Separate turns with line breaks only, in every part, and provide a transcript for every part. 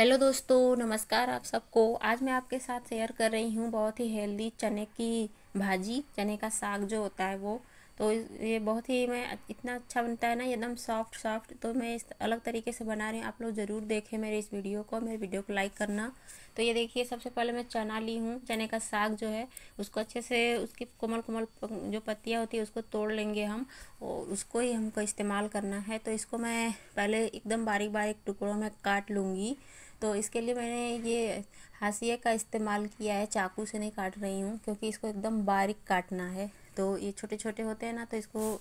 hello दोस्तों नमस्कार आप सबको आज मैं आपके साथ शेयर कर रही हूँ बहुत ही हेल्दी चने की भाजी चने का साग जो होता है वो तो ये बहुत ही मैं इतना अच्छा बनता है ना एकदम सॉफ्ट सॉफ्ट तो मैं इस अलग तरीके से बना रही हूँ आप लोग ज़रूर देखें मेरे इस वीडियो को मेरे वीडियो को लाइक करना तो ये देखिए सबसे पहले मैं चना ली हूँ चने का साग जो है उसको अच्छे से उसकी कोमल कोमल जो पत्तियाँ होती है उसको तोड़ लेंगे हम और उसको ही हमको इस्तेमाल करना है तो इसको मैं पहले एकदम बारीक बारीक टुकड़ों में काट लूँगी तो इसके लिए मैंने ये हाशिए का इस्तेमाल किया है चाकू से नहीं काट रही हूँ क्योंकि इसको एकदम बारीक काटना है तो ये छोटे छोटे होते हैं ना तो इसको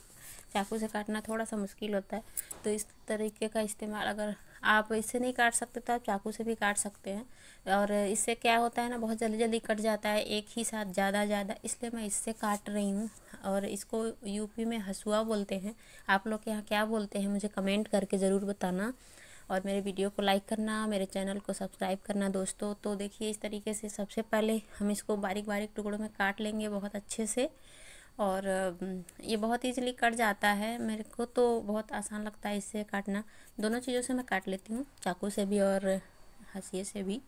चाकू से काटना थोड़ा सा मुश्किल होता है तो इस तरीके का इस्तेमाल अगर आप इससे नहीं काट सकते तो आप चाकू से भी काट सकते हैं और इससे क्या होता है ना बहुत जल्दी जल्दी कट जाता है एक ही साथ ज़्यादा ज़्यादा इसलिए मैं इससे काट रही हूँ और इसको यूपी में हसुआ बोलते हैं आप लोग के यहाँ क्या बोलते हैं मुझे कमेंट करके ज़रूर बताना और मेरे वीडियो को लाइक करना मेरे चैनल को सब्सक्राइब करना दोस्तों तो देखिए इस तरीके से सबसे पहले हम इसको बारीक बारीक टुकड़ों में काट लेंगे बहुत अच्छे से और ये बहुत ईजिली कट जाता है मेरे को तो बहुत आसान लगता है इससे काटना दोनों चीज़ों से मैं काट लेती हूँ चाकू से भी और हसीिए से भी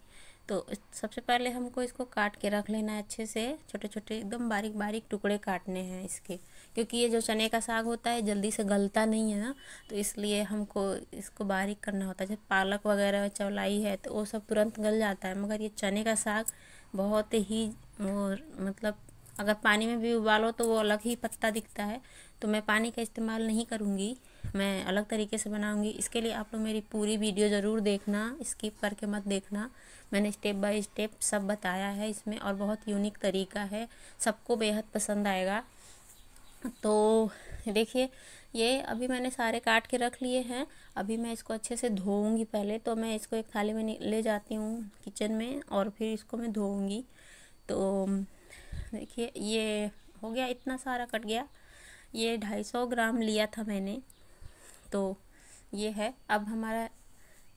तो सबसे पहले हमको इसको काट के रख लेना है अच्छे से छोटे छोटे एकदम बारीक बारीक टुकड़े काटने हैं इसके क्योंकि ये जो चने का साग होता है जल्दी से गलता नहीं है ना तो इसलिए हमको इसको बारीक करना होता है जब पालक वगैरह चौलाई है तो वो सब तुरंत गल जाता है मगर ये चने का साग बहुत ही वो मतलब अगर पानी में भी उबालो तो वो अलग ही पत्ता दिखता है तो मैं पानी का इस्तेमाल नहीं करूँगी मैं अलग तरीके से बनाऊंगी इसके लिए आप लोग मेरी पूरी वीडियो ज़रूर देखना स्किप करके मत देखना मैंने स्टेप बाय स्टेप सब बताया है इसमें और बहुत यूनिक तरीका है सबको बेहद पसंद आएगा तो देखिए ये अभी मैंने सारे काट के रख लिए हैं अभी मैं इसको अच्छे से धोऊंगी पहले तो मैं इसको एक थाली में ले जाती हूँ किचन में और फिर इसको मैं धोऊंगी तो देखिए ये हो गया इतना सारा कट गया ये ढाई सौ ग्राम लिया था मैंने तो ये है अब हमारा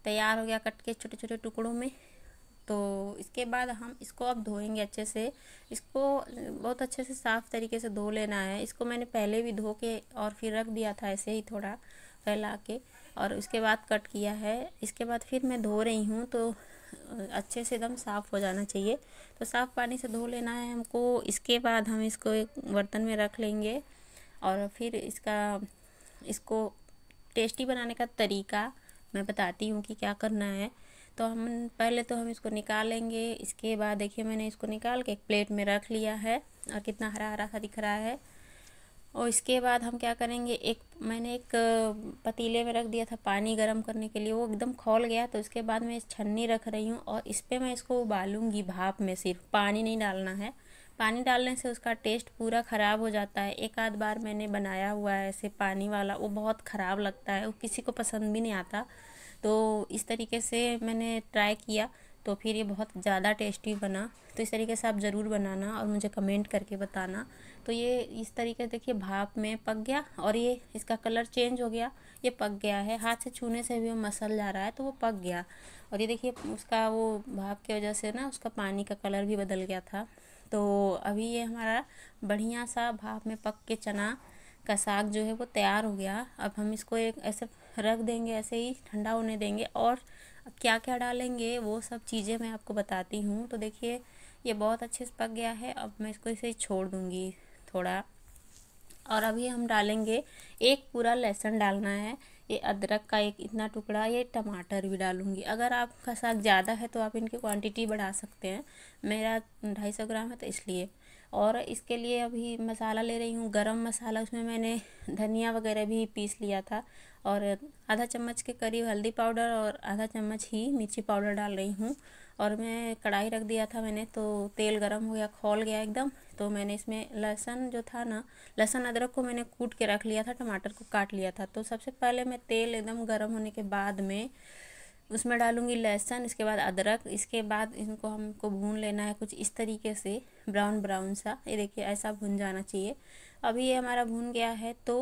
तैयार हो गया कट के छोटे छोटे टुकड़ों में तो इसके बाद हम इसको अब धोएंगे अच्छे से इसको बहुत अच्छे से साफ़ तरीके से धो लेना है इसको मैंने पहले भी धो के और फिर रख दिया था ऐसे ही थोड़ा फैला के और उसके बाद कट किया है इसके बाद फिर मैं धो रही हूँ तो अच्छे से एकदम साफ़ हो जाना चाहिए तो साफ़ पानी से धो लेना है हमको इसके बाद हम इसको एक बर्तन में रख लेंगे और फिर इसका इसको टेस्टी बनाने का तरीका मैं बताती हूँ कि क्या करना है तो हम पहले तो हम इसको निकालेंगे इसके बाद देखिए मैंने इसको निकाल के एक प्लेट में रख लिया है और कितना हरा हरा सा दिख रहा है और इसके बाद हम क्या करेंगे एक मैंने एक पतीले में रख दिया था पानी गर्म करने के लिए वो एकदम खोल गया तो इसके बाद मैं छन्नी रख रही हूँ और इस पर मैं इसको उबालूँगी भाप में सिर्फ पानी नहीं डालना है पानी डालने से उसका टेस्ट पूरा ख़राब हो जाता है एक आध बार मैंने बनाया हुआ है ऐसे पानी वाला वो बहुत ख़राब लगता है वो किसी को पसंद भी नहीं आता तो इस तरीके से मैंने ट्राई किया तो फिर ये बहुत ज़्यादा टेस्टी बना तो इस तरीके से आप ज़रूर बनाना और मुझे कमेंट करके बताना तो ये इस तरीके देखिए भाप में पक गया और ये इसका कलर चेंज हो गया ये पक गया है हाथ से छूने से भी वो मसल जा रहा है तो वो पक गया और ये देखिए उसका वो भाप की वजह से ना उसका पानी का कलर भी बदल गया था तो अभी ये हमारा बढ़िया सा भाप में पक के चना का साग जो है वो तैयार हो गया अब हम इसको एक ऐसे रख देंगे ऐसे ही ठंडा होने देंगे और क्या क्या डालेंगे वो सब चीज़ें मैं आपको बताती हूँ तो देखिए ये बहुत अच्छे से पक गया है अब मैं इसको इसे छोड़ दूँगी थोड़ा और अभी हम डालेंगे एक पूरा लहसुन डालना है ये अदरक का एक इतना टुकड़ा ये टमाटर भी डालूँगी अगर आपका साग ज़्यादा है तो आप इनकी क्वांटिटी बढ़ा सकते हैं मेरा ढाई सौ ग्राम है तो इसलिए और इसके लिए अभी मसाला ले रही हूँ गरम मसाला उसमें मैंने धनिया वगैरह भी पीस लिया था और आधा चम्मच के करीब हल्दी पाउडर और आधा चम्मच ही मिर्ची पाउडर डाल रही हूँ और मैं कढ़ाई रख दिया था मैंने तो तेल गरम हो गया खोल गया एकदम तो मैंने इसमें लहसुन जो था ना लहसुन अदरक को मैंने कूट के रख लिया था टमाटर को काट लिया था तो सबसे पहले मैं तेल एकदम गर्म होने के बाद में उसमें डालूंगी लहसुन इसके बाद अदरक इसके बाद इनको हमको भून लेना है कुछ इस तरीके से ब्राउन ब्राउन सा ये देखिए ऐसा भुन जाना चाहिए अभी ये हमारा भून गया है तो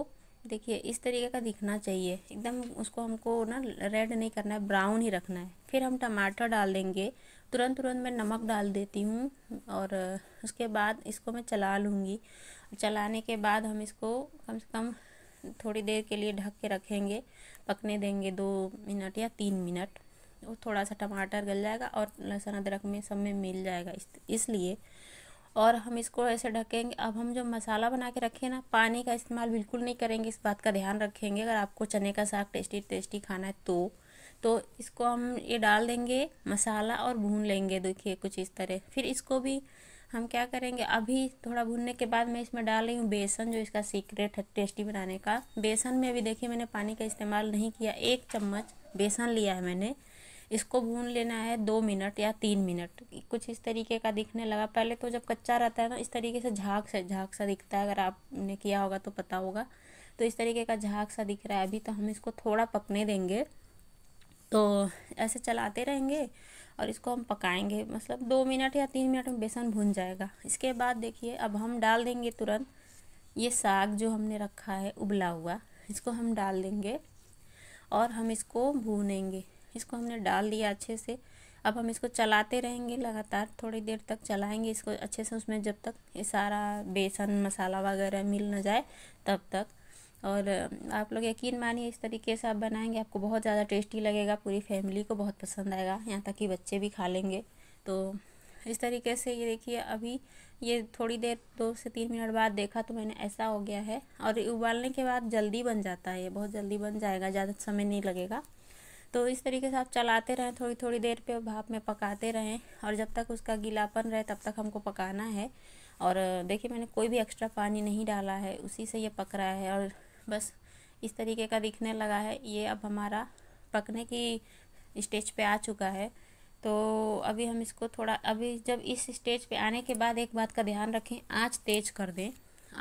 देखिए इस तरीके का दिखना चाहिए एकदम उसको हमको ना रेड नहीं करना है ब्राउन ही रखना है फिर हम टमाटर डाल देंगे तुरंत तुरंत मैं नमक डाल देती हूँ और उसके बाद इसको मैं चला लूँगी चलाने के बाद हम इसको कम से कम थोड़ी देर के लिए ढक के रखेंगे पकने देंगे दो मिनट या तीन मिनट वो थोड़ा सा टमाटर गल जाएगा और लहसुन अदरक में सब में मिल जाएगा इस इसलिए और हम इसको ऐसे ढकेंगे अब हम जो मसाला बना के रखें ना पानी का इस्तेमाल बिल्कुल नहीं करेंगे इस बात का ध्यान रखेंगे अगर आपको चने का साग टेस्टी टेस्टी खाना है तो तो इसको हम ये डाल देंगे मसाला और भून लेंगे देखिए कुछ इस तरह फिर इसको भी हम क्या करेंगे अभी थोड़ा भुनने के बाद मैं इसमें डाल रही हूँ बेसन जो इसका सीक्रेट है टेस्टी बनाने का बेसन में अभी देखिए मैंने पानी का इस्तेमाल नहीं किया एक चम्मच बेसन लिया है मैंने इसको भून लेना है दो मिनट या तीन मिनट कुछ इस तरीके का दिखने लगा पहले तो जब कच्चा रहता है ना इस तरीके से झाग से झाग सा दिखता है अगर आपने किया होगा तो पता होगा तो इस तरीके का झाग सा दिख रहा है अभी तो हम इसको थोड़ा पकने देंगे ऐसे चलाते रहेंगे और इसको हम पकाएंगे मतलब दो मिनट या तीन मिनट में बेसन भुन जाएगा इसके बाद देखिए अब हम डाल देंगे तुरंत ये साग जो हमने रखा है उबला हुआ इसको हम डाल देंगे और हम इसको भूनेंगे इसको हमने डाल दिया अच्छे से अब हम इसको चलाते रहेंगे लगातार थोड़ी देर तक चलाएंगे इसको अच्छे से उसमें जब तक ये सारा बेसन मसाला वगैरह मिल ना जाए तब तक और आप लोग यकीन मानिए इस तरीके से आप बनाएंगे आपको बहुत ज़्यादा टेस्टी लगेगा पूरी फैमिली को बहुत पसंद आएगा यहाँ तक कि बच्चे भी खा लेंगे तो इस तरीके से ये देखिए अभी ये थोड़ी देर दो से तीन मिनट बाद देखा तो मैंने ऐसा हो गया है और उबालने के बाद जल्दी बन जाता है ये बहुत जल्दी बन जाएगा ज़्यादा समय नहीं लगेगा तो इस तरीके से आप चलाते रहें थोड़ी थोड़ी देर पे भाप में पकाते रहें और जब तक उसका गीलापन रहे तब तक हमको पकाना है और देखिए मैंने कोई भी एक्स्ट्रा पानी नहीं डाला है उसी से ये पक रहा है और बस इस तरीके का दिखने लगा है ये अब हमारा पकने की स्टेज पे आ चुका है तो अभी हम इसको थोड़ा अभी जब इस स्टेज पे आने के बाद एक बात का ध्यान रखें आँच तेज कर दें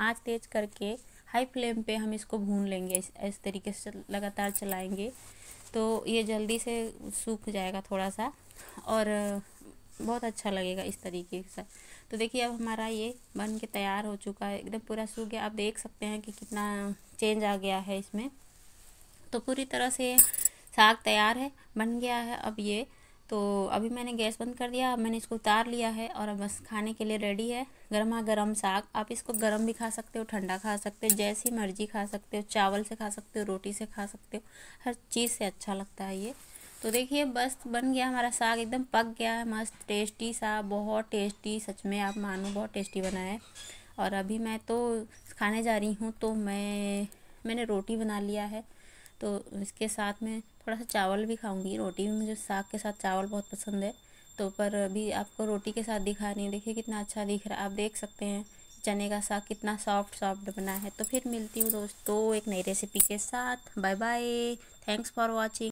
आँच तेज करके हाई फ्लेम पे हम इसको भून लेंगे इस, तरीके से लगातार चलाएंगे तो ये जल्दी से सूख जाएगा थोड़ा सा और बहुत अच्छा लगेगा इस तरीके से तो देखिए अब हमारा ये बन के तैयार हो चुका है एकदम पूरा सूख गया आप देख सकते हैं कि कितना चेंज आ गया है इसमें तो पूरी तरह से साग तैयार है बन गया है अब ये तो अभी मैंने गैस बंद कर दिया अब मैंने इसको उतार लिया है और अब बस खाने के लिए रेडी है गर्मा गर्म साग आप इसको गर्म भी खा सकते हो ठंडा खा सकते हो जैसी मर्जी खा सकते हो चावल से खा सकते हो रोटी से खा सकते हो हर चीज़ से अच्छा लगता है ये तो देखिए बस बन गया हमारा साग एकदम पक गया है मस्त टेस्टी सा बहुत टेस्टी सच में आप मानो बहुत टेस्टी बना है और अभी मैं तो खाने जा रही हूँ तो मैं मैंने रोटी बना लिया है तो इसके साथ में थोड़ा सा चावल भी खाऊंगी रोटी भी मुझे साग के साथ चावल बहुत पसंद है तो पर अभी आपको रोटी के साथ दिखा रही हूँ देखिए कितना अच्छा दिख रहा है आप देख सकते हैं चने का साग कितना सॉफ्ट सॉफ्ट बना है तो फिर मिलती हूँ दोस्तों एक नई रेसिपी के साथ bye bye thanks for watching